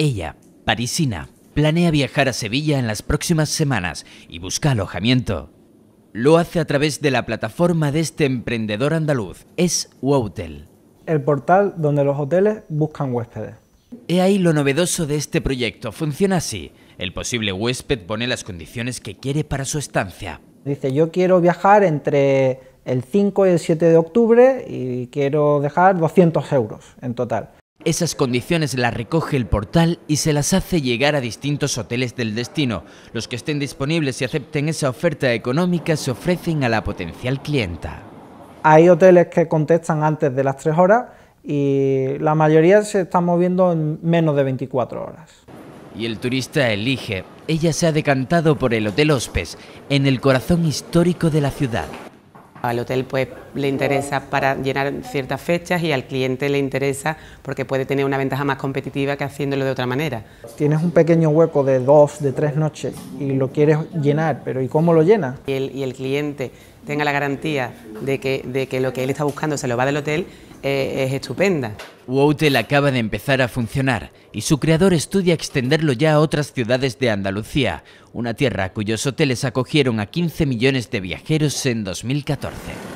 Ella, parisina, planea viajar a Sevilla en las próximas semanas y busca alojamiento. Lo hace a través de la plataforma de este emprendedor andaluz, Es Woutel. El portal donde los hoteles buscan huéspedes. He ahí lo novedoso de este proyecto. Funciona así. El posible huésped pone las condiciones que quiere para su estancia. Dice, yo quiero viajar entre el 5 y el 7 de octubre y quiero dejar 200 euros en total. Esas condiciones las recoge el portal y se las hace llegar a distintos hoteles del destino. Los que estén disponibles y acepten esa oferta económica se ofrecen a la potencial clienta. Hay hoteles que contestan antes de las 3 horas y la mayoría se están moviendo en menos de 24 horas. Y el turista elige. Ella se ha decantado por el Hotel Hospes, en el corazón histórico de la ciudad. Al hotel pues le interesa para llenar ciertas fechas y al cliente le interesa porque puede tener una ventaja más competitiva que haciéndolo de otra manera. Tienes un pequeño hueco de dos, de tres noches y lo quieres llenar, pero ¿y cómo lo llenas? Y el, cliente tenga la garantía de que, de lo que él está buscando se lo va del hotel eh, es estupenda. Wotel acaba de empezar a funcionar y su creador estudia extenderlo ya a otras ciudades de Andalucía, una tierra cuyos hoteles acogieron a 15 millones de viajeros en 2014.